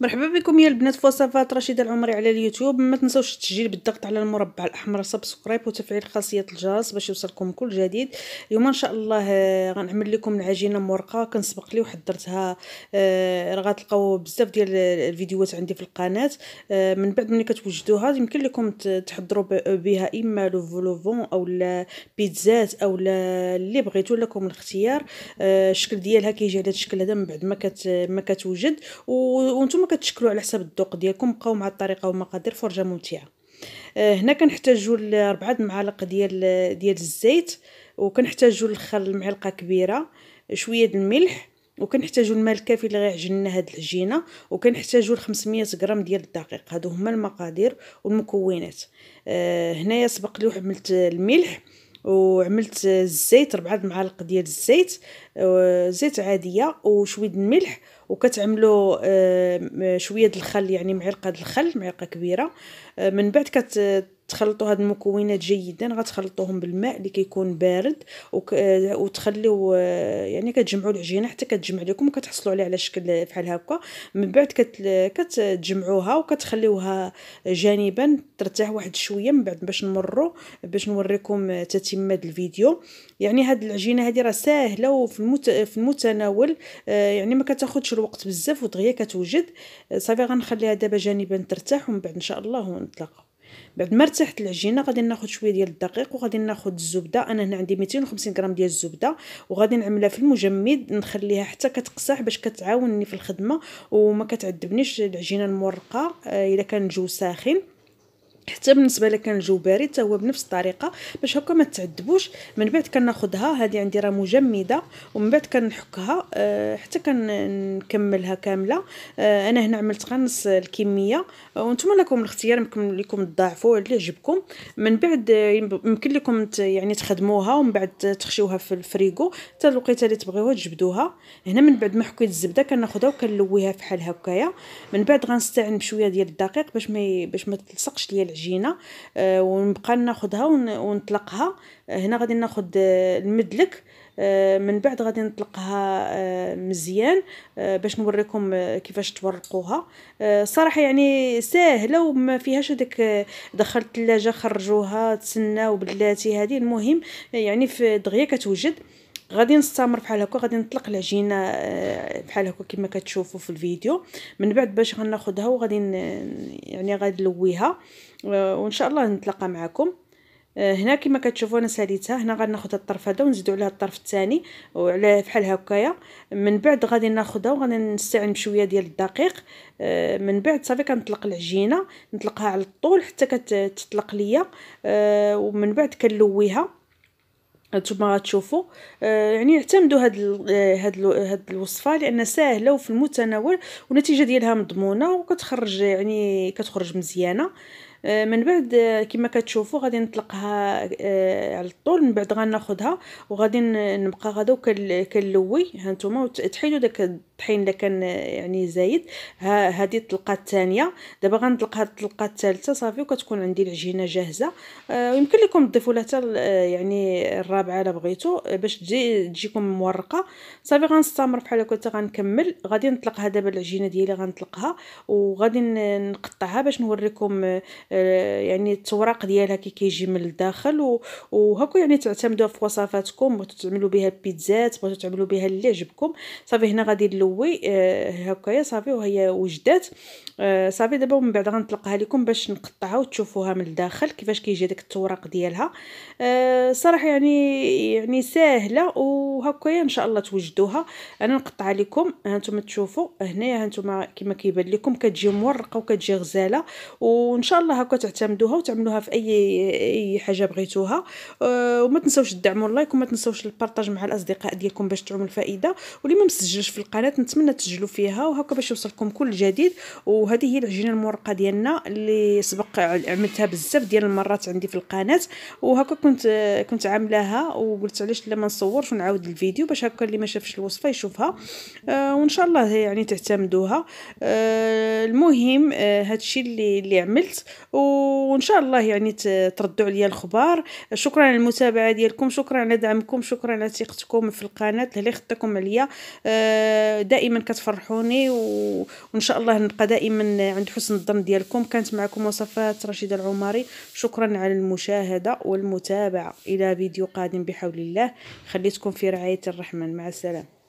مرحبا بكم يا البنات في وصفات رشيده العمري على اليوتيوب ما تنسوش التسجيل بالضغط على المربع الاحمر سبسكرايب وتفعيل خاصيه الجرس باش يوصلكم كل جديد اليوم ان شاء الله آه، غنعمل لكم العجينه مورقه كنسبق لي وحضرتها راه غتلقاو بزاف ديال الفيديوهات عندي في القناه آه، من بعد ملي كتوجدوها يمكن لكم تحضروا بها اما لو فولوفون او بيتزات او لا اللي بغيتو لكم الاختيار آه، الشكل ديالها كيجي على الشكل هذا من بعد ما كت ما كتوجد وانتم نتوما كتشكلوا على حساب الذوق ديالكم بقاو مع الطريقه والمقادير فرجه ممتعه آه، هنا كنحتاجوا لاربعه المعالق ديال ديال الزيت وكنحتاجوا الخل معلقه كبيره شويه د الملح وكنحتاجوا الماء الكافي اللي غيعجننا هاد العجينه وكنحتاجوا 500 غرام ديال الدقيق هادو هما المقادير والمكونات آه، هنايا سبق لي وحملت الملح وعملت الزيت ربعة المعالق ديال الزيت آه، زيت عاديه وشويه الملح وكتعملوا آه، شويه الخل يعني معلقه الخل معلقه كبيره آه، من بعد كت تخلطوا هاد المكونات جيدا غتخلطوهم بالماء اللي كيكون بارد وك... وتخليو يعني كتجمعوا العجينه حتى كتجمع لكم وكتحصلوا عليها على شكل فحال هكا من بعد كت... كتجمعوها وكتخليوها جانبا ترتاح واحد شويه من بعد باش نمروا باش نوريكم تتمه الفيديو يعني هاد العجينه هادي راه ساهله وفي المت... في المتناول آه، يعني ما كتاخذش الوقت بزاف ودغيا كتوجد آه، صافي غنخليها دابا جانبا ترتاح ومن بعد ان شاء الله نتلاقاو بعد ما ارتحت العجينه غادي ناخذ شويه ديال الدقيق وغادي ناخذ الزبده انا هنا عندي 250 غرام ديال الزبده وغادي نعملها في المجمد نخليها حتى كتقصح باش كتعاونني في الخدمه وما كتعذبنيش العجينه المورقه آه، الا كان الجو ساخن حتى بالنسبه لك كان الجو بارد هو بنفس الطريقه باش هكا ما تعذبوش من بعد كناخذها هذه عندي راه مجمده ومن بعد كنحكها آه، حتى كنكملها كامله آه، انا هنا عملت نص الكميه آه، وانتم لكم الاختيار يمكن لكم تضاعفوا اللي عجبكم من بعد يمكن لكم يعني تخدموها ومن بعد تخشيوها في الفريغو حتى الوقيته اللي تبغيوها تجبدوها هنا من بعد ما حكيت الزبده كناخذها وكنلويها فحال هكايا من بعد غنستعن بشويه ديال الدقيق باش ما باش ما تلصقش ليا العجينه آه، ونبقى ناخذها ونطلقها هنا غادي ناخذ آه، المدلك آه، من بعد غادي نطلقها مزيان باش نوريكم كيفاش تورقوها صراحه يعني ساهله وما فيهاش هذيك دخلت الثلاجه خرجوها تسناو بلاتي هذه المهم يعني في دغيا كتوجد غادي نستمر بحال هكا غادي نطلق العجينه آه، بحال هكا كما كتشوفوا في الفيديو من بعد باش غناخذها وغادي يعني غادي نلويها آه، وان شاء الله نتلاقى معكم آه، هنا كما كتشوفوا انا ساليتها هنا غناخذ الطرف هذا ونزيدوا عليها الطرف الثاني وعلى بحال هكايا من بعد غادي ناخذها وغادي نستعمل شويه ديال الدقيق من بعد صافي كنطلق العجينه نطلقها على الطول حتى كتطلق ليا ومن بعد كنلويها هانتوما غتشوفوا آه، يعني اعتمدوا هاد الـ آه، هاد هاد الوصفه لان ساهله وفي المتناول والنتيجه ديالها مضمونه وكتخرج يعني كتخرج مزيانه آه، من بعد كما كتشوفوا غادي نطلقها على الطول من بعد غناخذها وغادي نبقى غدا كنلوي ها نتوما تحيدوا داك الطحين الا كان يعني زايد هذه الطلقه الثانيه دابا غنطلق هاد الطلقه الثالثه صافي وكتكون عندي العجينه جاهزه آه يمكن لكم تضيفوا لها آه، يعني الرابعه الا بغيتوا آه، باش تجي تجيكم مورقه صافي غنستمر بحال هكا حتى غنكمل غادي نطلقها دابا العجينه ديالي غنطلقها وغادي نقطعها باش نوريكم آه، يعني التوراق ديالها كي كيجي من الداخل وهكا يعني تعتمدوها في وصفاتكم بغيتو تعملوا بها البيتزات بغيتو تعملوا بها اللي عجبكم صافي هنا غادي وي آه، هكايا صافي وهي وجدات آه، صافي دابا ومن بعد غنطلقها لكم باش نقطعها وتشوفوها من الداخل كيفاش كيجي داك التوراق ديالها آه، صراحه يعني يعني ساهله وهكايا ان شاء الله توجدوها انا نقطعها لكم هانتوما تشوفوا هنايا هانتوما كما كيبان لكم كتجي مورقه وكتجي غزاله وان شاء الله هكا تعتمدوها وتعملوها في اي اي حاجه بغيتوها وما تنساوش تدعموا اللايك وما تنساوش البارطاج مع الاصدقاء ديالكم باش تعم الفائده واللي ما مسجلش في القناه كنتمنى تسجلوا فيها وهكا باش يوصلكم كل جديد وهذه هي العجينه المورقه ديالنا اللي سبق عملتها بزاف ديال المرات عندي في القناه وهكا كنت كنت عاملاها وقلت علاش لا ما نصورش ونعاود الفيديو باش هكا اللي ما شافش الوصفه يشوفها آه وان شاء الله يعني تعتمدوها آه المهم آه الشيء اللي اللي عملت وان شاء الله يعني تردوا عليا الخبار شكرا على المتابعه ديالكم شكرا على دعمكم شكرا على ثقتكم في القناه اللي خدتكم عليا آه دائما كتفرحوني و... وان شاء الله نبقى دائما عند حسن الظن ديالكم كانت معكم وصفات رشيده العماري شكرا على المشاهده والمتابعه الى فيديو قادم بحول الله خليتكم في رعايه الرحمن مع السلامه